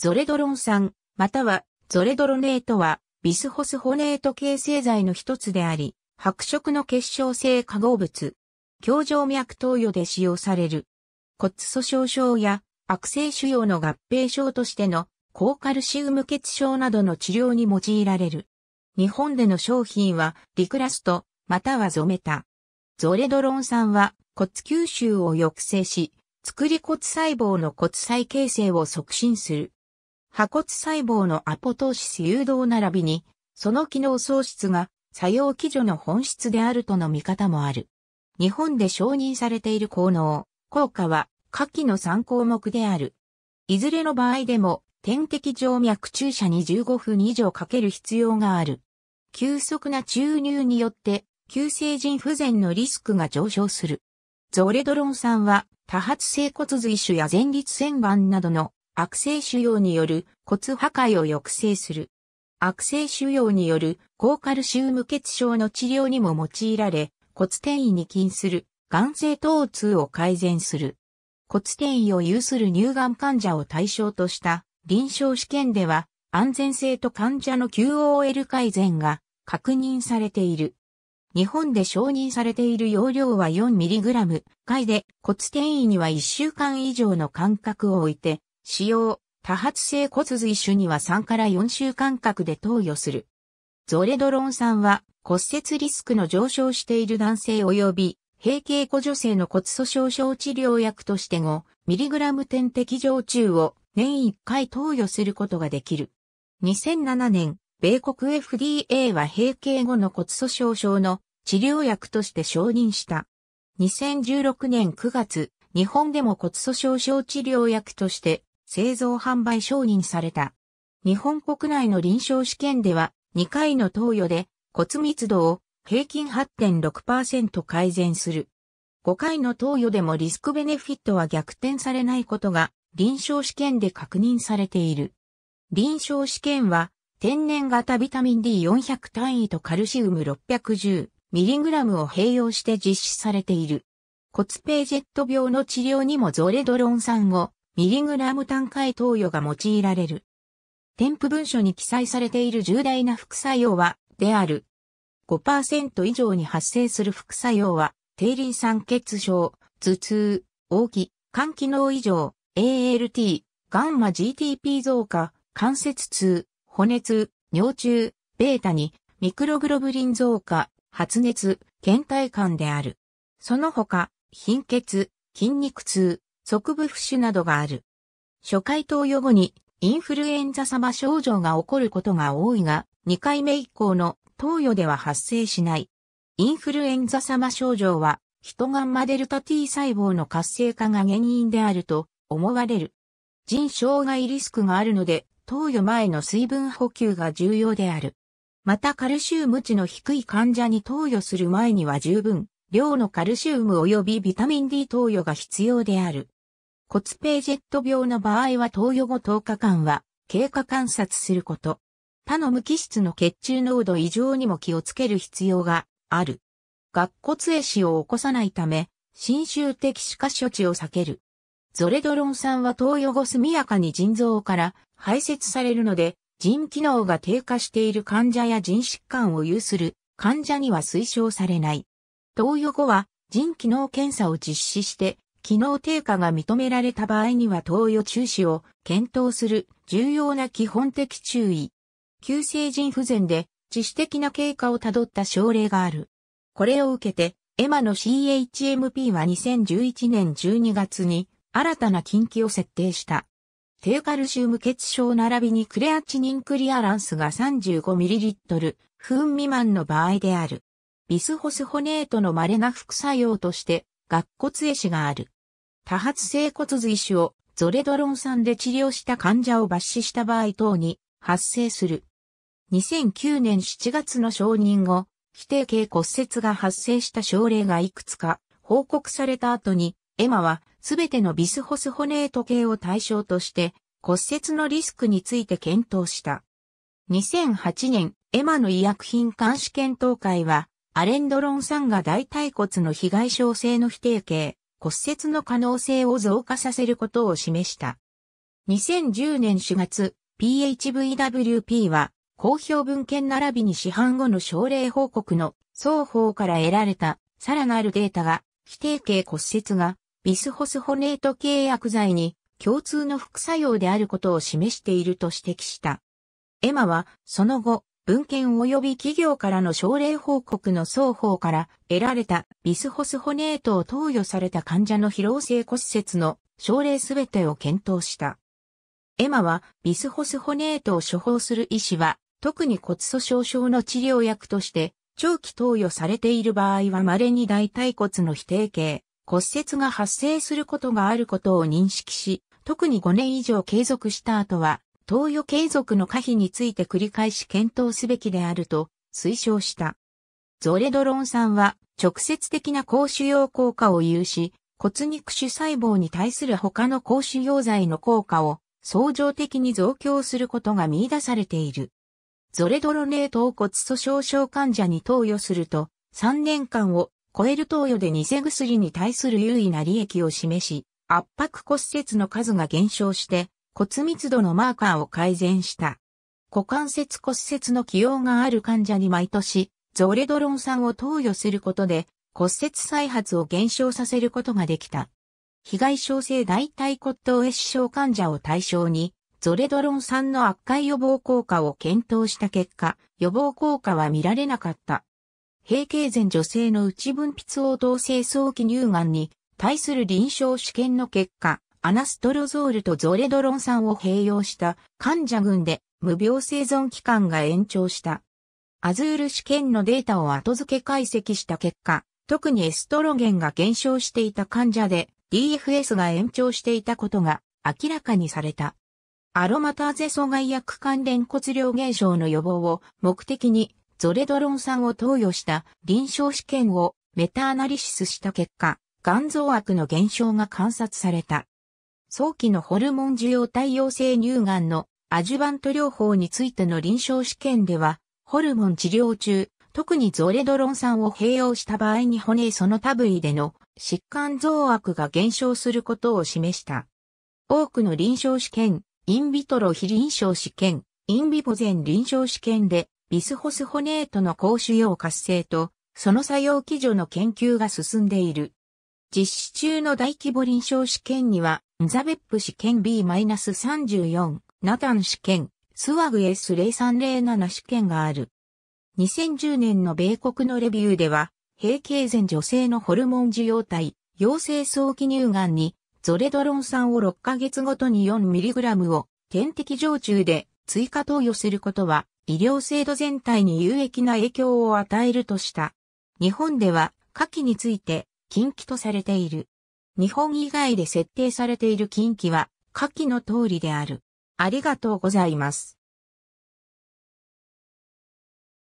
ゾレドロン酸、またはゾレドロネートはビスホスホネート形成剤の一つであり、白色の結晶性化合物。強静脈投与で使用される。骨粗鬆症や悪性腫瘍の合併症としての高カルシウム欠症などの治療に用いられる。日本での商品はリクラスト、またはゾメタ。ゾレドロン酸は骨吸収を抑制し、作り骨細胞の骨細形成を促進する。破骨細胞のアポトーシス誘導並びに、その機能喪失が作用基準の本質であるとの見方もある。日本で承認されている効能、効果は下記の3項目である。いずれの場合でも、点滴静脈注射に15分以上かける必要がある。急速な注入によって、急性腎不全のリスクが上昇する。ゾレドロン酸は、多発性骨髄腫や前立腺がんなどの悪性腫瘍による骨破壊を抑制する。悪性腫瘍による高カルシウム血症の治療にも用いられ、骨転移に近する、眼性疼痛を改善する。骨転移を有する乳がん患者を対象とした臨床試験では、安全性と患者の QOL 改善が確認されている。日本で承認されている容量は 4mg 回で骨転移には1週間以上の間隔を置いて使用、多発性骨髄腫には3から4週間隔で投与する。ゾレドロン酸は骨折リスクの上昇している男性及び閉経後女性の骨粗鬆症治療薬として 5mg 点滴常駐を年1回投与することができる。2007年、米国 FDA は閉経後の骨粗鬆症の治療薬として承認した。2016年9月、日本でも骨粗鬆症治療薬として製造販売承認された。日本国内の臨床試験では2回の投与で骨密度を平均8.6%改善する。5回の投与でもリスクベネフィットは逆転されないことが臨床試験で確認されている。臨床試験は天然型ビタミン D400 単位とカルシウム 610mg を併用して実施されている。骨ページェット病の治療にもゾレドロン酸をミリグラム単回投与が用いられる。添付文書に記載されている重大な副作用は、である。5%以上に発生する副作用は、低ン酸欠症、頭痛、大き、肝機能異常、ALT、ガンマ GTP 増加、関節痛、骨痛、尿中、ベータに、ミクログロブリン増加、発熱、倦怠感である。その他、貧血、筋肉痛、側部浮腫などがある。初回投与後にインフルエンザ様症状が起こることが多いが、2回目以降の投与では発生しない。インフルエンザ様症状は、ヒトガンマデルタ T 細胞の活性化が原因であると思われる。腎障害リスクがあるので、投与前の水分補給が重要である。またカルシウム値の低い患者に投与する前には十分、量のカルシウム及びビタミン D 投与が必要である。骨ページェット病の場合は投与後10日間は経過観察すること。他の無機質の血中濃度異常にも気をつける必要がある。学骨壊死を起こさないため、侵襲的歯科処置を避ける。ゾレドロン酸は投与後速やかに腎臓から排泄されるので、腎機能が低下している患者や腎疾患を有する患者には推奨されない。投与後は腎機能検査を実施して機能低下が認められた場合には投与中止を検討する重要な基本的注意。急性腎不全で致死的な経過をたどった症例がある。これを受けて、エマの CHMP は2011年12月に新たな禁忌を設定した。低カルシウム血症並びにクレアチニンクリアランスが 35ml 分未満の場合である。ビスホスホネートの稀な副作用として学骨絵死がある。多発性骨髄腫をゾレドロン酸で治療した患者を抜死した場合等に発生する。2009年7月の承認後、否定系骨折が発生した症例がいくつか報告された後に、エマはすべてのビスホスホネート系を対象として骨折のリスクについて検討した。2008年、エマの医薬品監視検討会はアレンドロン酸が大腿骨の被害傷性の否定形、骨折の可能性を増加させることを示した。2010年4月、PHVWP は、公表文献並びに市販後の症例報告の双方から得られたさらなるデータが、否定形骨折がビスホスホネート契約剤に共通の副作用であることを示していると指摘した。エマは、その後、文献及び企業からの症例報告の双方から得られたビスホスホネートを投与された患者の疲労性骨折の症例すべてを検討した。エマはビスホスホネートを処方する医師は特に骨粗鬆症の治療薬として長期投与されている場合は稀に大腿骨の否定形、骨折が発生することがあることを認識し、特に5年以上継続した後は投与継続の可否について繰り返し検討すべきであると推奨した。ゾレドロン酸は直接的な高腫瘍効果を有し、骨肉腫細胞に対する他の抗腫瘍剤の効果を相乗的に増強することが見出されている。ゾレドロネートを骨粗鬆症患者に投与すると、3年間を超える投与で偽薬に対する優位な利益を示し、圧迫骨折の数が減少して、骨密度のマーカーを改善した。股関節骨折の起用がある患者に毎年、ゾレドロン酸を投与することで骨折再発を減少させることができた。被害症性大腿骨頭壊死症患者を対象に、ゾレドロン酸の悪化予防効果を検討した結果、予防効果は見られなかった。閉経前女性の内分泌応答性早期乳がんに対する臨床試験の結果、アナストロゾールとゾレドロン酸を併用した患者群で無病生存期間が延長した。アズール試験のデータを後付け解析した結果、特にエストロゲンが減少していた患者で DFS が延長していたことが明らかにされた。アロマターゼ阻害薬関連骨量減少の予防を目的にゾレドロン酸を投与した臨床試験をメタアナリシスした結果、肝臓悪の減少が観察された。早期のホルモン受容体陽性乳がんのアジュバント療法についての臨床試験では、ホルモン治療中、特にゾレドロン酸を併用した場合に骨その他部位での疾患増悪が減少することを示した。多くの臨床試験、インビトロ非臨床試験、インビボ全臨床試験で、ビスホスホネートの高腫瘍活性と、その作用基準の研究が進んでいる。実施中の大規模臨床試験には、ザベップ試験 B-34、ナタン試験、スワグ S0307 試験がある。2010年の米国のレビューでは、閉経前女性のホルモン受容体、陽性早期乳がんに、ゾレドロン酸を6ヶ月ごとに 4mg を点滴常駐で追加投与することは、医療制度全体に有益な影響を与えるとした。日本では、下記について、禁忌とされている。日本以外で設定されている近畿は下記の通りである。ありがとうございます。